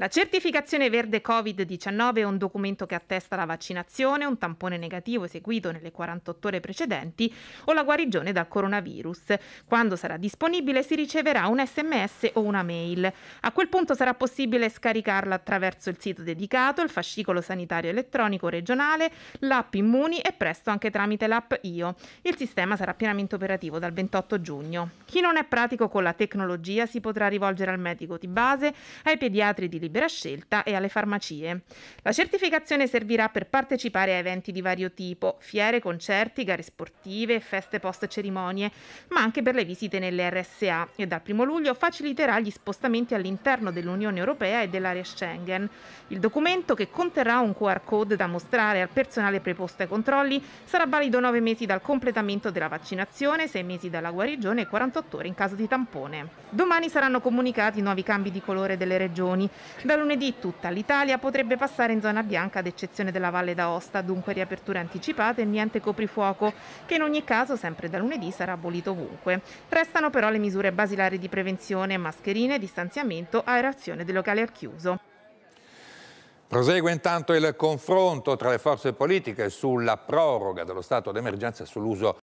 La certificazione verde Covid-19 è un documento che attesta la vaccinazione, un tampone negativo eseguito nelle 48 ore precedenti o la guarigione dal coronavirus. Quando sarà disponibile si riceverà un sms o una mail. A quel punto sarà possibile scaricarla attraverso il sito dedicato, il fascicolo sanitario elettronico regionale, l'app Immuni e presto anche tramite l'app IO. Il sistema sarà pienamente operativo dal 28 giugno. Chi non è pratico con la tecnologia si potrà rivolgere al medico di base, ai pediatri di liberazione libera scelta e alle farmacie. La certificazione servirà per partecipare a eventi di vario tipo, fiere, concerti, gare sportive, feste post cerimonie, ma anche per le visite nelle RSA e dal 1 luglio faciliterà gli spostamenti all'interno dell'Unione Europea e dell'area Schengen. Il documento, che conterrà un QR code da mostrare al personale preposto ai controlli, sarà valido 9 mesi dal completamento della vaccinazione, 6 mesi dalla guarigione e 48 ore in caso di tampone. Domani saranno comunicati nuovi cambi di colore delle regioni. Da lunedì tutta l'Italia potrebbe passare in zona bianca ad eccezione della Valle d'Aosta, dunque riaperture anticipate e niente coprifuoco, che in ogni caso sempre da lunedì sarà abolito ovunque. Restano però le misure basilari di prevenzione, mascherine, distanziamento, aerazione dei locali al chiuso. Prosegue intanto il confronto tra le forze politiche sulla proroga dello stato d'emergenza e sull'uso